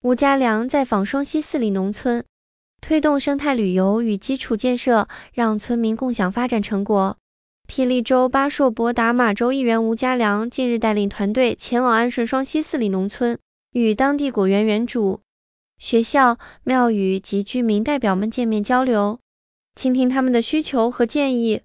吴家良在访双溪四里农村，推动生态旅游与基础建设，让村民共享发展成果。霹雳州巴硕博达马州议员吴家良近日带领团队前往安顺双溪四里农村，与当地果园园主、学校、庙宇及居民代表们见面交流，倾听他们的需求和建议。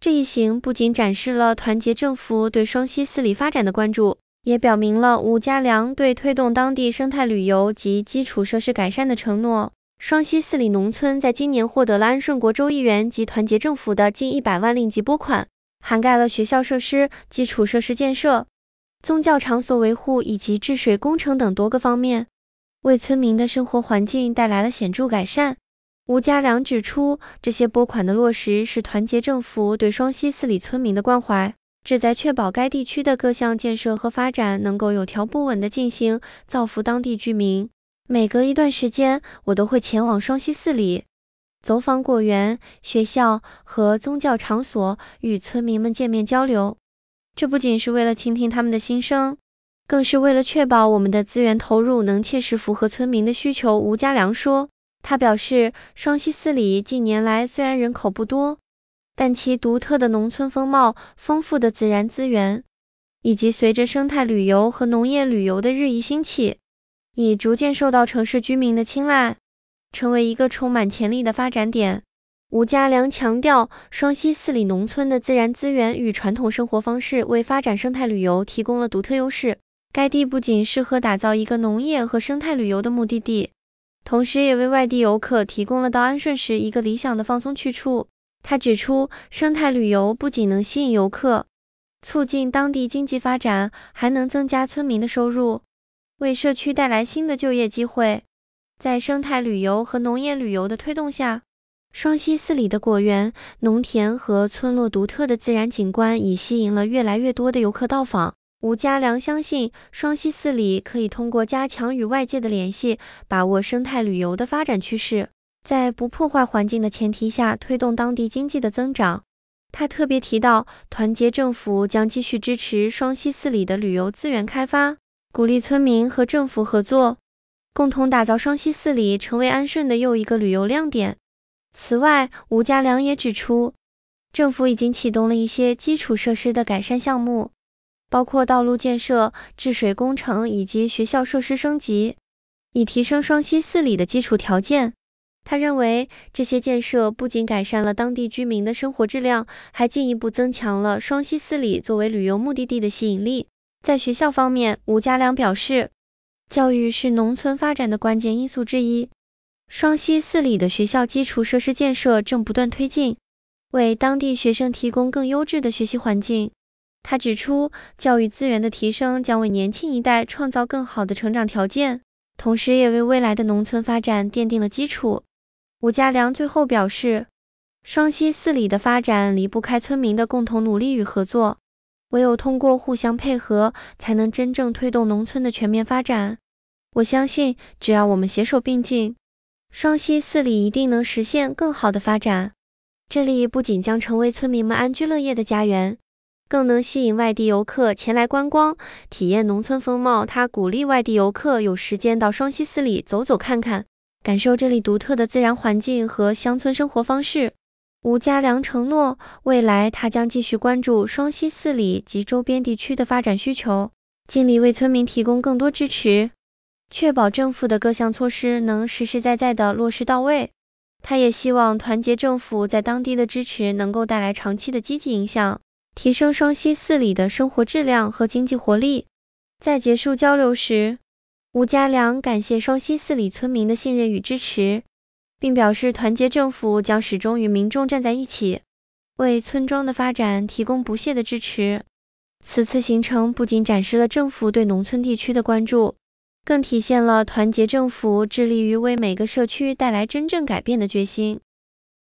这一行不仅展示了团结政府对双溪四里发展的关注。也表明了吴加梁对推动当地生态旅游及基础设施改善的承诺。双溪寺里农村在今年获得了安顺国州议员及团结政府的近一百万令吉拨款，涵盖了学校设施、基础设施建设、宗教场所维护以及治水工程等多个方面，为村民的生活环境带来了显著改善。吴家良指出，这些拨款的落实是团结政府对双溪寺里村民的关怀。旨在确保该地区的各项建设和发展能够有条不紊地进行，造福当地居民。每隔一段时间，我都会前往双溪寺里，走访果园、学校和宗教场所，与村民们见面交流。这不仅是为了倾听他们的心声，更是为了确保我们的资源投入能切实符合村民的需求。吴家良说，他表示，双溪寺里近年来虽然人口不多。但其独特的农村风貌、丰富的自然资源，以及随着生态旅游和农业旅游的日益兴起，已逐渐受到城市居民的青睐，成为一个充满潜力的发展点。吴家良强调，双溪寺里农村的自然资源与传统生活方式为发展生态旅游提供了独特优势。该地不仅适合打造一个农业和生态旅游的目的地，同时也为外地游客提供了到安顺时一个理想的放松去处。他指出，生态旅游不仅能吸引游客，促进当地经济发展，还能增加村民的收入，为社区带来新的就业机会。在生态旅游和农业旅游的推动下，双溪寺里的果园、农田和村落独特的自然景观已吸引了越来越多的游客到访。吴家良相信，双溪寺里可以通过加强与外界的联系，把握生态旅游的发展趋势。在不破坏环境的前提下，推动当地经济的增长。他特别提到，团结政府将继续支持双溪寺里的旅游资源开发，鼓励村民和政府合作，共同打造双溪寺里成为安顺的又一个旅游亮点。此外，吴家良也指出，政府已经启动了一些基础设施的改善项目，包括道路建设、治水工程以及学校设施升级，以提升双溪寺里的基础条件。他认为这些建设不仅改善了当地居民的生活质量，还进一步增强了双溪四里作为旅游目的地的吸引力。在学校方面，吴家良表示，教育是农村发展的关键因素之一。双溪四里的学校基础设施建设正不断推进，为当地学生提供更优质的学习环境。他指出，教育资源的提升将为年轻一代创造更好的成长条件，同时也为未来的农村发展奠定了基础。吴家良最后表示，双溪寺里的发展离不开村民的共同努力与合作，唯有通过互相配合，才能真正推动农村的全面发展。我相信，只要我们携手并进，双溪寺里一定能实现更好的发展。这里不仅将成为村民们安居乐业的家园，更能吸引外地游客前来观光，体验农村风貌。他鼓励外地游客有时间到双溪寺里走走看看。感受这里独特的自然环境和乡村生活方式。吴家良承诺，未来他将继续关注双溪寺里及周边地区的发展需求，尽力为村民提供更多支持，确保政府的各项措施能实实在在的落实到位。他也希望团结政府在当地的支持能够带来长期的积极影响，提升双溪寺里的生活质量和经济活力。在结束交流时，吴家良感谢双溪寺里村民的信任与支持，并表示团结政府将始终与民众站在一起，为村庄的发展提供不懈的支持。此次行程不仅展示了政府对农村地区的关注，更体现了团结政府致力于为每个社区带来真正改变的决心。